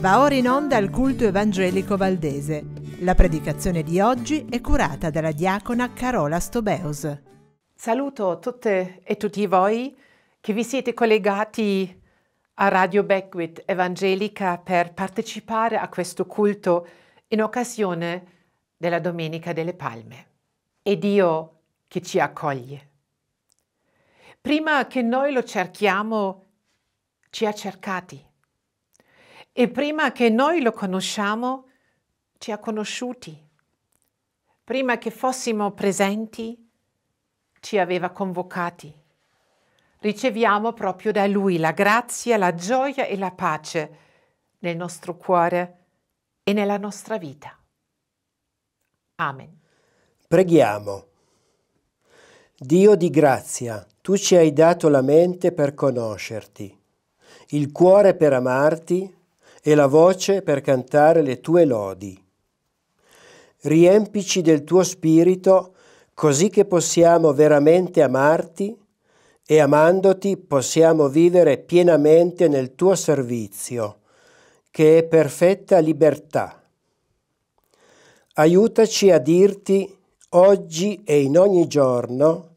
Va ora in onda il culto evangelico valdese. La predicazione di oggi è curata dalla diacona Carola Stobeus. Saluto tutte e tutti voi che vi siete collegati a Radio Beckwith Evangelica per partecipare a questo culto in occasione della Domenica delle Palme. E Dio che ci accoglie. Prima che noi lo cerchiamo, ci ha cercati. E prima che noi lo conosciamo, ci ha conosciuti. Prima che fossimo presenti, ci aveva convocati. Riceviamo proprio da Lui la grazia, la gioia e la pace nel nostro cuore e nella nostra vita. Amen. Preghiamo. Dio di grazia, tu ci hai dato la mente per conoscerti, il cuore per amarti e la voce per cantare le tue lodi. Riempici del tuo spirito così che possiamo veramente amarti e amandoti possiamo vivere pienamente nel tuo servizio, che è perfetta libertà. Aiutaci a dirti oggi e in ogni giorno,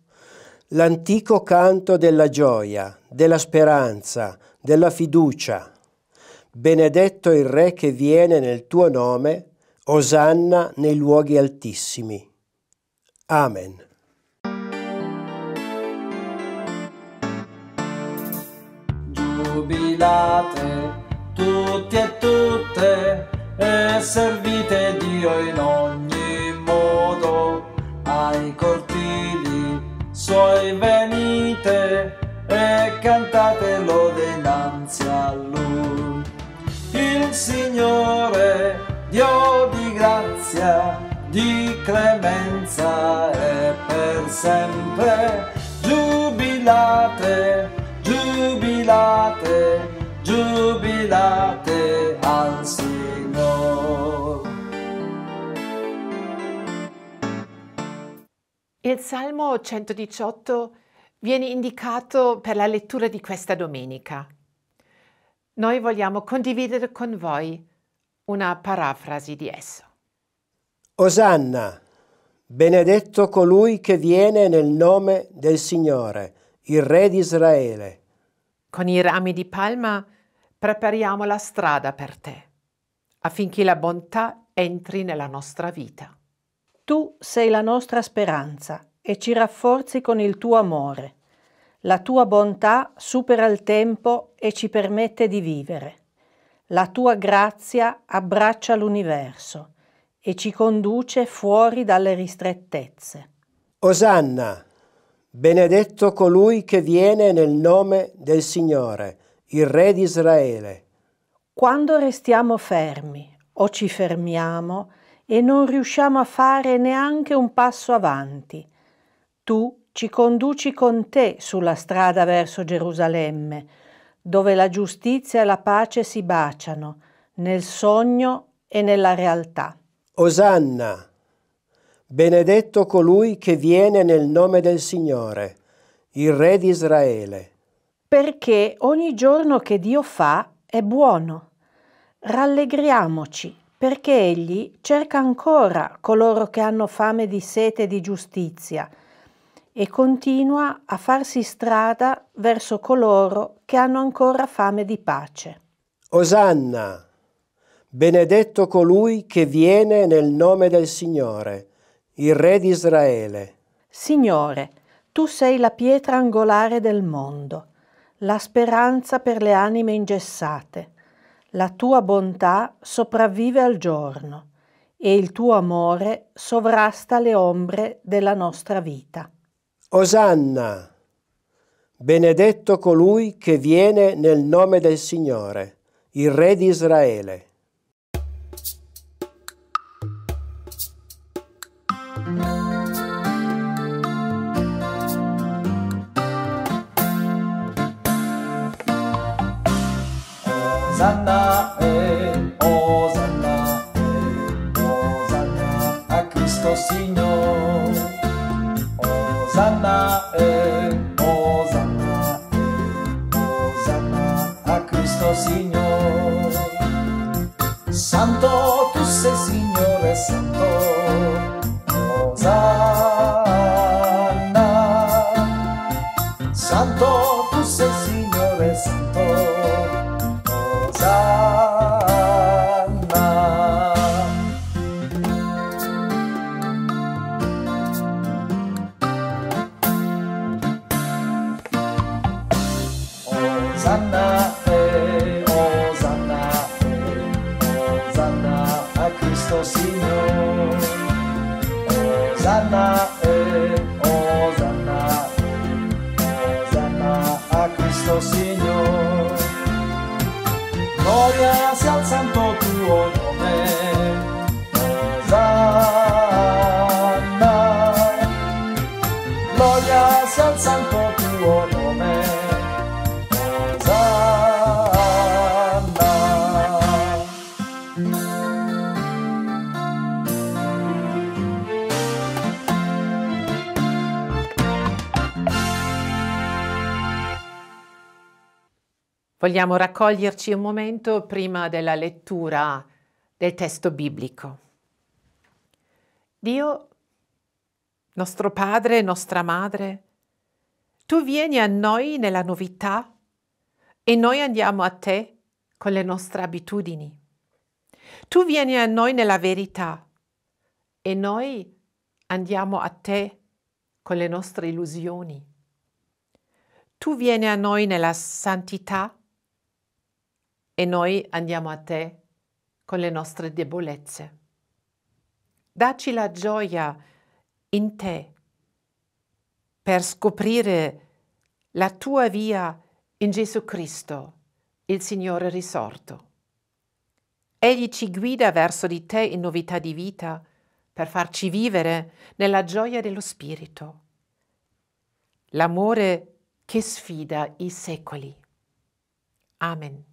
l'antico canto della gioia, della speranza, della fiducia. Benedetto il Re che viene nel tuo nome, Osanna nei luoghi altissimi. Amen. Giubilate tutti e tutte e servite Dio in ogni nei cortili suoi venite e cantatelo dinanzi a lui. Il Signore, Dio di grazia, di clemenza è per sempre. Giubilate, giubilate, giubilate al Signore. Il Salmo 118 viene indicato per la lettura di questa domenica. Noi vogliamo condividere con voi una parafrasi di esso. Osanna, benedetto colui che viene nel nome del Signore, il Re di Israele. Con i rami di palma prepariamo la strada per te, affinché la bontà entri nella nostra vita. Tu sei la nostra speranza e ci rafforzi con il tuo amore. La tua bontà supera il tempo e ci permette di vivere. La tua grazia abbraccia l'universo e ci conduce fuori dalle ristrettezze. Osanna, benedetto colui che viene nel nome del Signore, il Re di Israele. Quando restiamo fermi o ci fermiamo, e non riusciamo a fare neanche un passo avanti. Tu ci conduci con te sulla strada verso Gerusalemme, dove la giustizia e la pace si baciano, nel sogno e nella realtà. Osanna, benedetto colui che viene nel nome del Signore, il Re di Israele. Perché ogni giorno che Dio fa è buono. Rallegriamoci perché egli cerca ancora coloro che hanno fame di sete e di giustizia e continua a farsi strada verso coloro che hanno ancora fame di pace. Osanna, benedetto colui che viene nel nome del Signore, il Re di Israele. Signore, tu sei la pietra angolare del mondo, la speranza per le anime ingessate. La tua bontà sopravvive al giorno e il tuo amore sovrasta le ombre della nostra vita. Osanna, benedetto colui che viene nel nome del Signore, il Re di Israele. santo, tu sei, Signore santo. Vogliamo raccoglierci un momento prima della lettura del testo biblico. Dio, nostro Padre, nostra Madre, tu vieni a noi nella novità e noi andiamo a te con le nostre abitudini. Tu vieni a noi nella verità e noi andiamo a te con le nostre illusioni. Tu vieni a noi nella santità e e noi andiamo a te con le nostre debolezze. Dacci la gioia in te per scoprire la tua via in Gesù Cristo, il Signore risorto. Egli ci guida verso di te in novità di vita per farci vivere nella gioia dello Spirito, l'amore che sfida i secoli. Amen.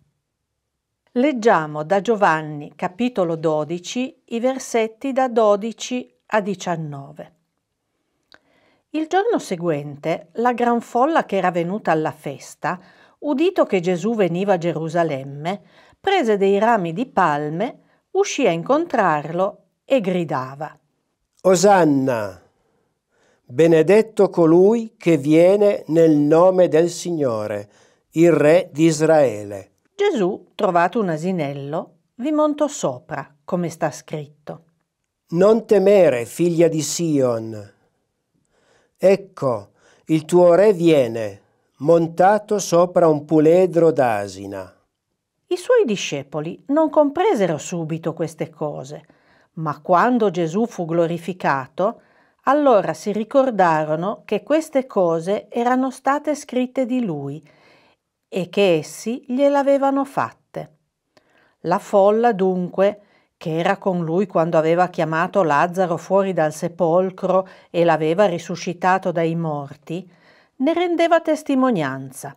Leggiamo da Giovanni capitolo 12 i versetti da 12 a 19. Il giorno seguente la gran folla che era venuta alla festa, udito che Gesù veniva a Gerusalemme, prese dei rami di palme, uscì a incontrarlo e gridava. Osanna! Benedetto colui che viene nel nome del Signore, il Re di Israele. Gesù, trovato un asinello, vi montò sopra, come sta scritto. Non temere, figlia di Sion. Ecco, il tuo re viene, montato sopra un puledro d'asina. I suoi discepoli non compresero subito queste cose, ma quando Gesù fu glorificato, allora si ricordarono che queste cose erano state scritte di lui, e che essi gliel'avevano fatte. La folla dunque, che era con lui quando aveva chiamato Lazzaro fuori dal sepolcro e l'aveva risuscitato dai morti, ne rendeva testimonianza.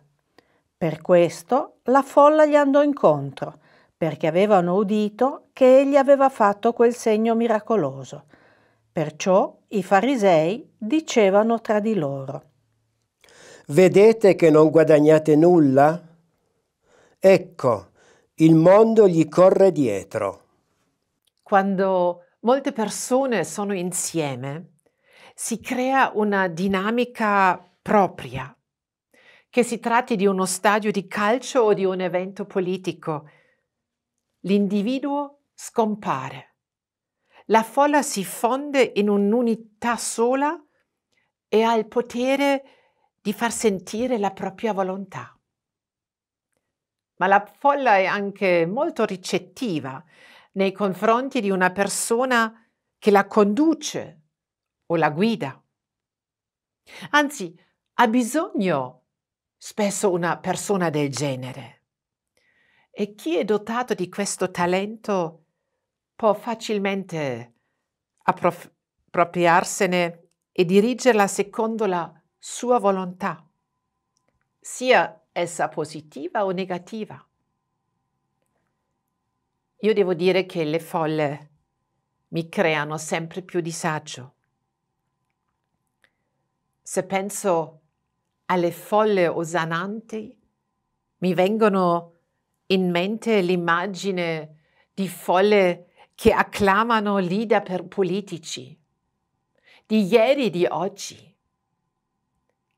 Per questo la folla gli andò incontro, perché avevano udito che egli aveva fatto quel segno miracoloso. Perciò i farisei dicevano tra di loro vedete che non guadagnate nulla? Ecco, il mondo gli corre dietro. Quando molte persone sono insieme, si crea una dinamica propria, che si tratti di uno stadio di calcio o di un evento politico. L'individuo scompare. La folla si fonde in un'unità sola e ha il potere di di far sentire la propria volontà. Ma la folla è anche molto ricettiva nei confronti di una persona che la conduce o la guida. Anzi, ha bisogno spesso una persona del genere. E chi è dotato di questo talento può facilmente appropriarsene e dirigerla secondo la sua volontà, sia essa positiva o negativa. Io devo dire che le folle mi creano sempre più disagio. Se penso alle folle osananti, mi vengono in mente l'immagine di folle che acclamano leader per politici, di ieri e di oggi.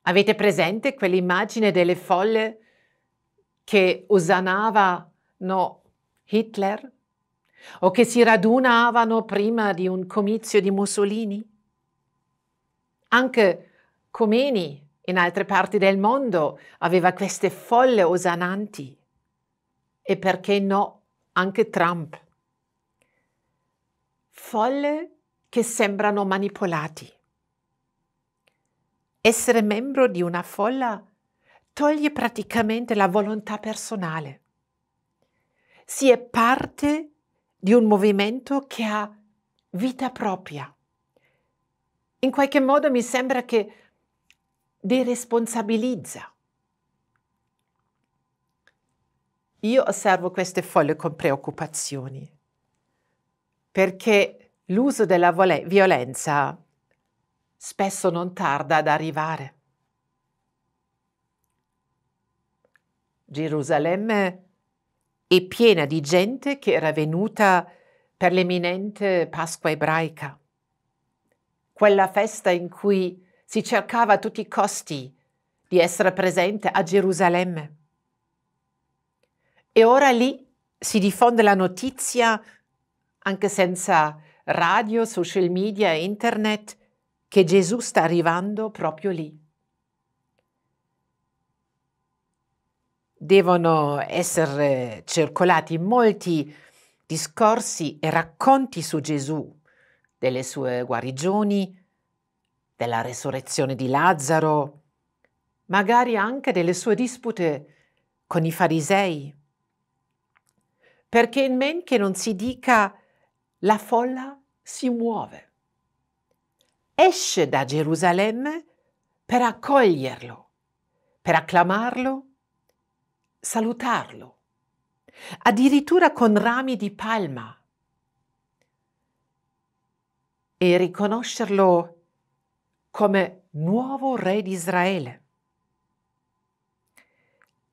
Avete presente quell'immagine delle folle che osannavano Hitler o che si radunavano prima di un comizio di Mussolini? Anche Comeni in altre parti del mondo aveva queste folle osananti e perché no anche Trump. Folle che sembrano manipolati. Essere membro di una folla toglie praticamente la volontà personale. Si è parte di un movimento che ha vita propria. In qualche modo mi sembra che deresponsabilizza. Io osservo queste folle con preoccupazioni, perché l'uso della violenza spesso non tarda ad arrivare. Gerusalemme è piena di gente che era venuta per l'eminente Pasqua ebraica, quella festa in cui si cercava a tutti i costi di essere presente a Gerusalemme. E ora lì si diffonde la notizia, anche senza radio, social media e internet, che Gesù sta arrivando proprio lì. Devono essere circolati molti discorsi e racconti su Gesù, delle sue guarigioni, della resurrezione di Lazzaro, magari anche delle sue dispute con i farisei. Perché in men che non si dica la folla si muove esce da Gerusalemme per accoglierlo, per acclamarlo, salutarlo, addirittura con rami di palma e riconoscerlo come nuovo re di Israele.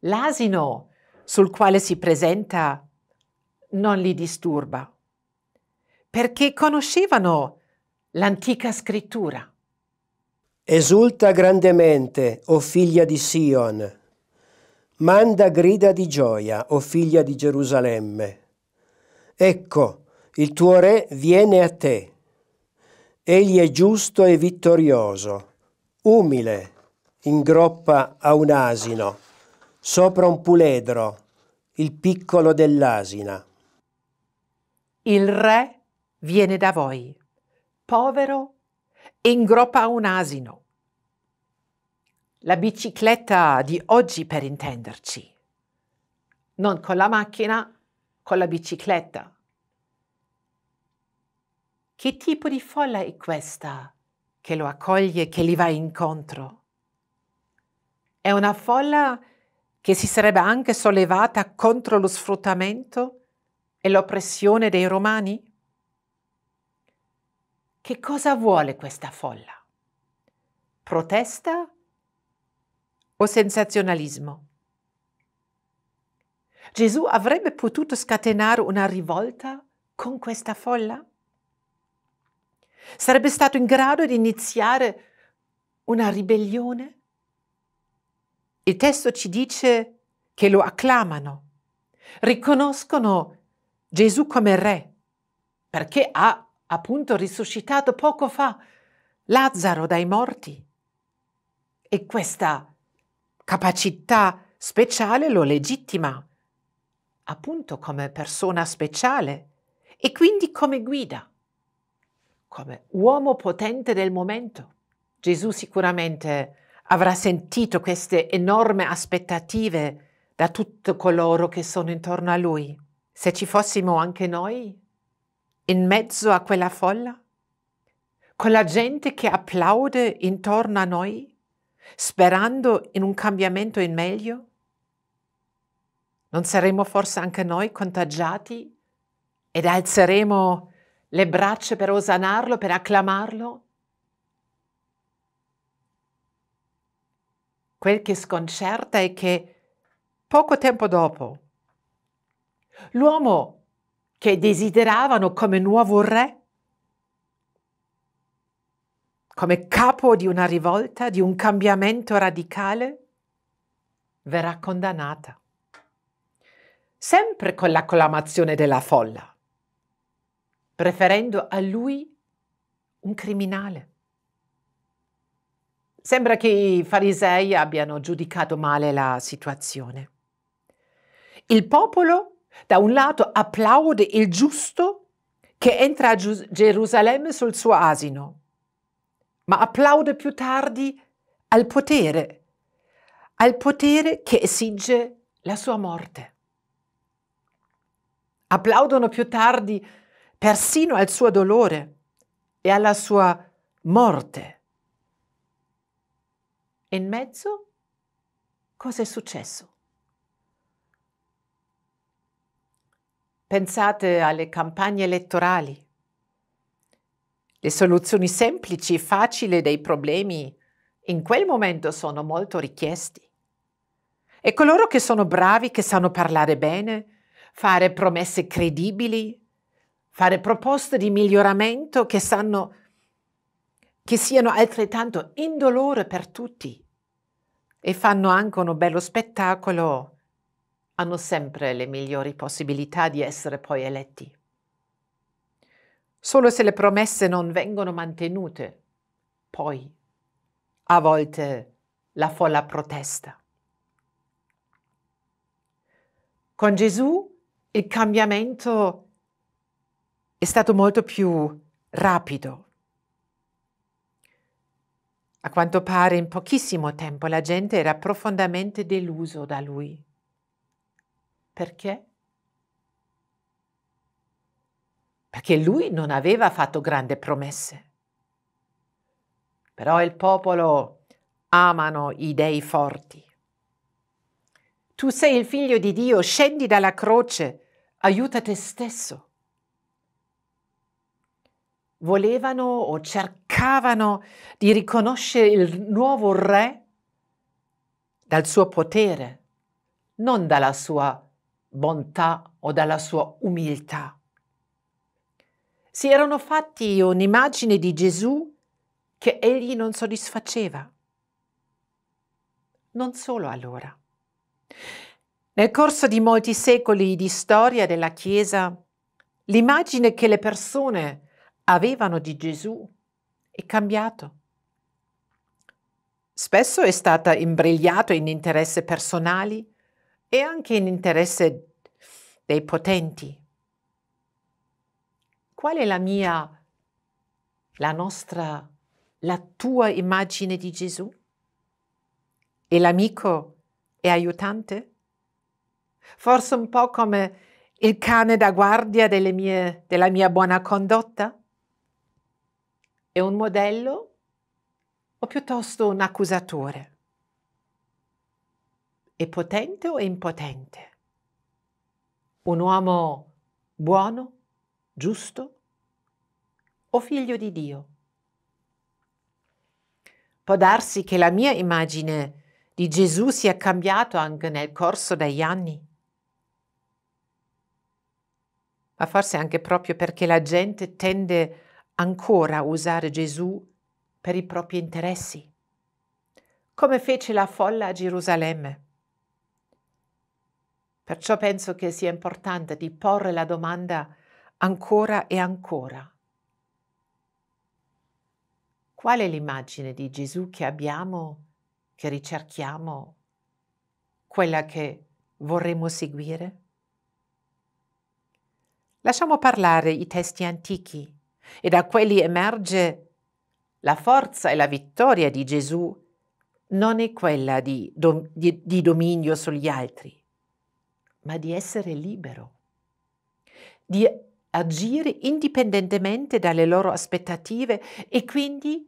L'asino sul quale si presenta non li disturba, perché conoscevano l'antica scrittura. Esulta grandemente, o figlia di Sion. Manda grida di gioia, o figlia di Gerusalemme. Ecco, il tuo re viene a te. Egli è giusto e vittorioso, umile, in groppa a un asino, sopra un puledro, il piccolo dell'asina. Il re viene da voi povero in groppa a un asino. La bicicletta di oggi per intenderci. Non con la macchina, con la bicicletta. Che tipo di folla è questa che lo accoglie, che gli va incontro? È una folla che si sarebbe anche sollevata contro lo sfruttamento e l'oppressione dei romani? Che cosa vuole questa folla? Protesta o sensazionalismo? Gesù avrebbe potuto scatenare una rivolta con questa folla? Sarebbe stato in grado di iniziare una ribellione? Il testo ci dice che lo acclamano, riconoscono Gesù come re, perché ha appunto risuscitato poco fa Lazzaro dai morti. E questa capacità speciale lo legittima, appunto come persona speciale e quindi come guida, come uomo potente del momento. Gesù sicuramente avrà sentito queste enorme aspettative da tutti coloro che sono intorno a lui. Se ci fossimo anche noi, in mezzo a quella folla? Con la gente che applaude intorno a noi, sperando in un cambiamento in meglio? Non saremo forse anche noi contagiati ed alzeremo le braccia per osanarlo, per acclamarlo? Quel che sconcerta è che poco tempo dopo l'uomo che desideravano come nuovo re, come capo di una rivolta, di un cambiamento radicale, verrà condannata. Sempre con l'acclamazione della folla, preferendo a lui un criminale. Sembra che i farisei abbiano giudicato male la situazione. Il popolo da un lato applaude il giusto che entra a Gerusalemme sul suo asino, ma applaude più tardi al potere, al potere che esige la sua morte. Applaudono più tardi persino al suo dolore e alla sua morte. In mezzo cosa è successo? Pensate alle campagne elettorali. Le soluzioni semplici e facili dei problemi in quel momento sono molto richiesti. E coloro che sono bravi, che sanno parlare bene, fare promesse credibili, fare proposte di miglioramento che sanno che siano altrettanto indolore per tutti e fanno anche un bello spettacolo hanno sempre le migliori possibilità di essere poi eletti. Solo se le promesse non vengono mantenute, poi a volte la folla protesta. Con Gesù il cambiamento è stato molto più rapido. A quanto pare in pochissimo tempo la gente era profondamente deluso da lui. Perché? Perché lui non aveva fatto grandi promesse. Però il popolo amano i dei forti. Tu sei il figlio di Dio, scendi dalla croce, aiuta te stesso. Volevano o cercavano di riconoscere il nuovo re dal suo potere, non dalla sua bontà o dalla sua umiltà. Si erano fatti un'immagine di Gesù che egli non soddisfaceva. Non solo allora. Nel corso di molti secoli di storia della Chiesa, l'immagine che le persone avevano di Gesù è cambiato. Spesso è stata imbrigliata in interessi personali e anche in interesse dei potenti. Qual è la mia, la nostra, la tua immagine di Gesù? È l'amico e aiutante? Forse un po' come il cane da guardia mie, della mia buona condotta? È un modello o piuttosto un accusatore? È potente o è impotente? Un uomo buono, giusto o figlio di Dio? Può darsi che la mia immagine di Gesù sia cambiata anche nel corso degli anni. Ma forse anche proprio perché la gente tende ancora a usare Gesù per i propri interessi, come fece la folla a Gerusalemme. Perciò penso che sia importante di porre la domanda ancora e ancora. Qual è l'immagine di Gesù che abbiamo, che ricerchiamo, quella che vorremmo seguire? Lasciamo parlare i testi antichi e da quelli emerge la forza e la vittoria di Gesù non è quella di, dom- di, di dominio sugli altri, ma di essere libero, di agire indipendentemente dalle loro aspettative e quindi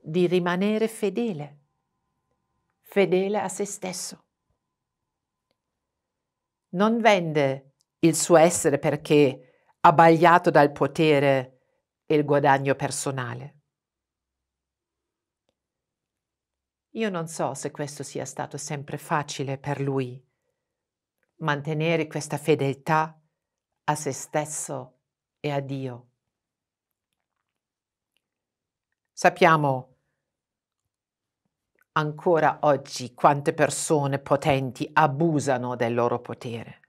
di rimanere fedele, fedele a se stesso. Non vende il suo essere perché abbagliato dal potere e il guadagno personale. Io non so se questo sia stato sempre facile per lui mantenere questa fedeltà a se stesso e a Dio. Sappiamo ancora oggi quante persone potenti abusano del loro potere.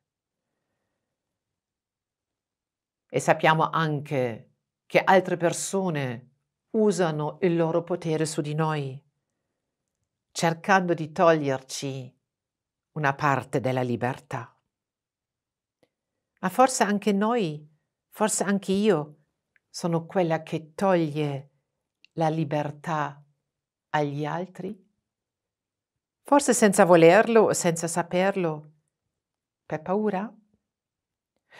E sappiamo anche che altre persone usano il loro potere su di noi, cercando di toglierci una parte della libertà. Ma forse anche noi, forse anche io, sono quella che toglie la libertà agli altri? Forse senza volerlo, senza saperlo, per paura?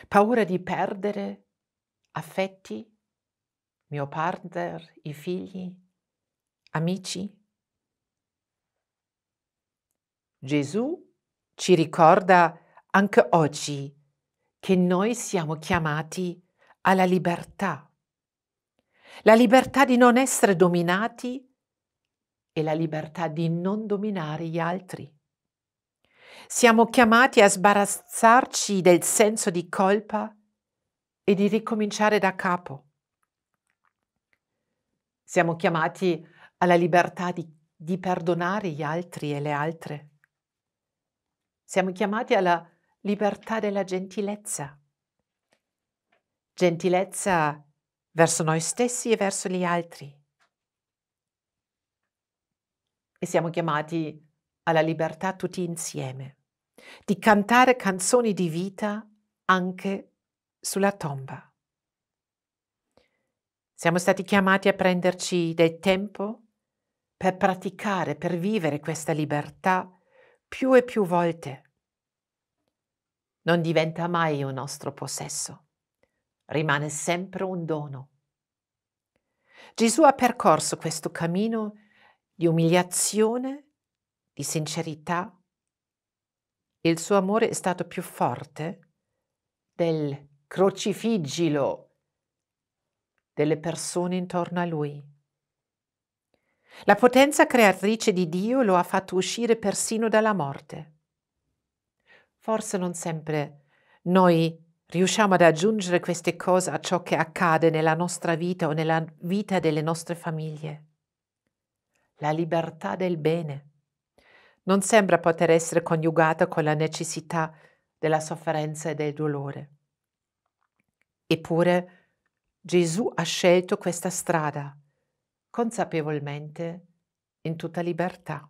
Paura di perdere affetti, mio partner, i figli, amici? Gesù ci ricorda anche oggi che noi siamo chiamati alla libertà. La libertà di non essere dominati e la libertà di non dominare gli altri. Siamo chiamati a sbarazzarci del senso di colpa e di ricominciare da capo. Siamo chiamati alla libertà di, di perdonare gli altri e le altre. Siamo chiamati alla libertà della gentilezza. Gentilezza verso noi stessi e verso gli altri. E siamo chiamati alla libertà tutti insieme, di cantare canzoni di vita anche sulla tomba. Siamo stati chiamati a prenderci del tempo per praticare, per vivere questa libertà più e più volte, non diventa mai un nostro possesso, rimane sempre un dono. Gesù ha percorso questo cammino di umiliazione, di sincerità, e il suo amore è stato più forte del crocifiggilo delle persone intorno a lui. La potenza creatrice di Dio lo ha fatto uscire persino dalla morte. Forse non sempre noi riusciamo ad aggiungere queste cose a ciò che accade nella nostra vita o nella vita delle nostre famiglie. La libertà del bene non sembra poter essere coniugata con la necessità della sofferenza e del dolore. Eppure Gesù ha scelto questa strada consapevolmente, in tutta libertà.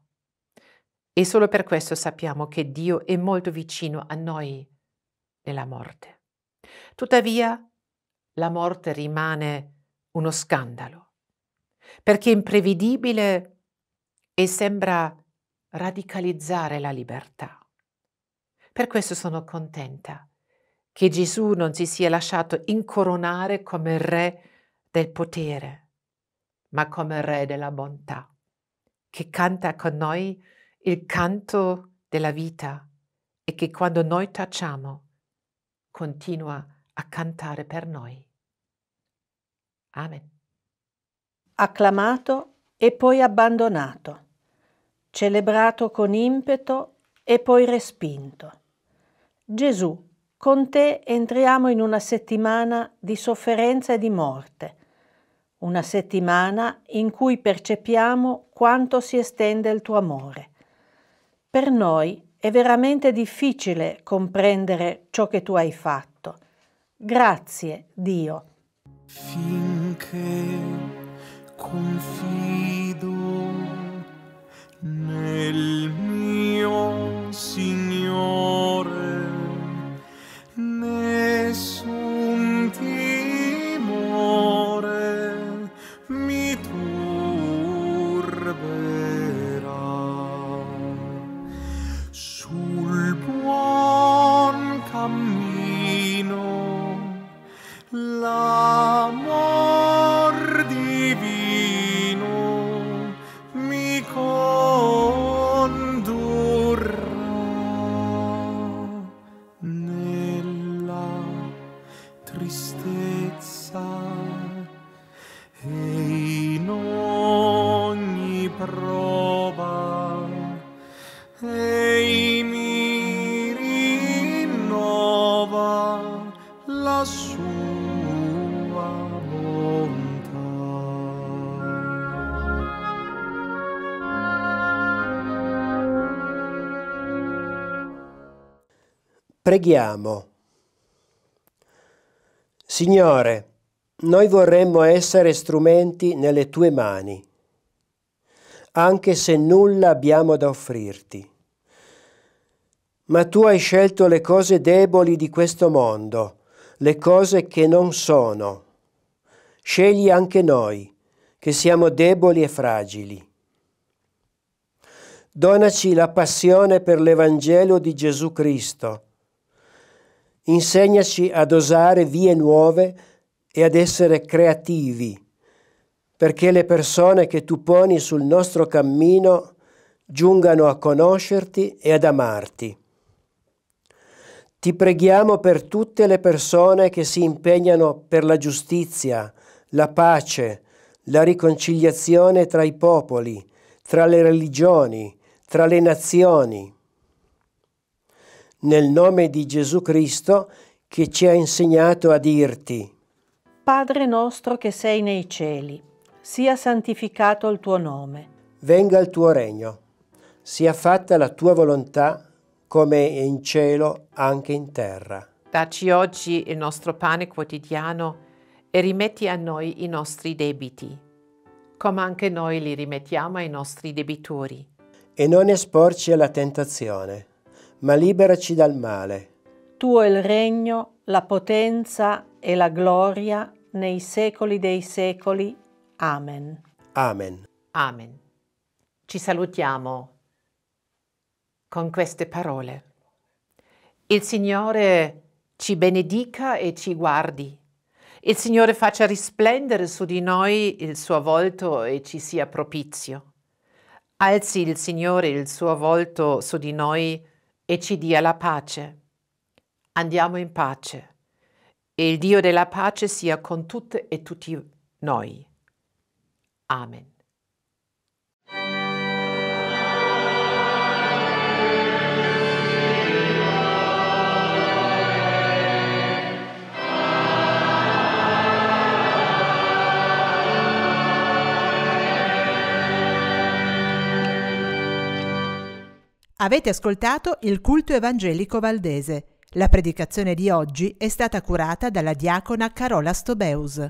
E solo per questo sappiamo che Dio è molto vicino a noi nella morte. Tuttavia, la morte rimane uno scandalo, perché è imprevedibile e sembra radicalizzare la libertà. Per questo sono contenta che Gesù non si sia lasciato incoronare come re del potere ma come Re della bontà, che canta con noi il canto della vita e che quando noi tacciamo continua a cantare per noi. Amen. Acclamato e poi abbandonato, celebrato con impeto e poi respinto. Gesù, con te entriamo in una settimana di sofferenza e di morte una settimana in cui percepiamo quanto si estende il tuo amore. Per noi è veramente difficile comprendere ciò che tu hai fatto. Grazie, Dio. Finché confido nel mio Signore. Preghiamo. Signore, noi vorremmo essere strumenti nelle tue mani, anche se nulla abbiamo da offrirti. Ma tu hai scelto le cose deboli di questo mondo, le cose che non sono. Scegli anche noi, che siamo deboli e fragili. Donaci la passione per l'Evangelo di Gesù Cristo Insegnaci ad osare vie nuove e ad essere creativi, perché le persone che tu poni sul nostro cammino giungano a conoscerti e ad amarti. Ti preghiamo per tutte le persone che si impegnano per la giustizia, la pace, la riconciliazione tra i popoli, tra le religioni, tra le nazioni nel nome di Gesù Cristo che ci ha insegnato a dirti. Padre nostro che sei nei cieli, sia santificato il tuo nome. Venga il tuo regno, sia fatta la tua volontà come in cielo anche in terra. Dacci oggi il nostro pane quotidiano e rimetti a noi i nostri debiti, come anche noi li rimettiamo ai nostri debitori. E non esporci alla tentazione ma liberaci dal male. Tuo è il regno, la potenza e la gloria nei secoli dei secoli. Amen. Amen. Amen. Ci salutiamo con queste parole. Il Signore ci benedica e ci guardi. Il Signore faccia risplendere su di noi il suo volto e ci sia propizio. Alzi il Signore il suo volto su di noi e e ci dia la pace. Andiamo in pace e il Dio della pace sia con tutte e tutti noi. Amen. Avete ascoltato il culto evangelico valdese. La predicazione di oggi è stata curata dalla diacona Carola Stobeus.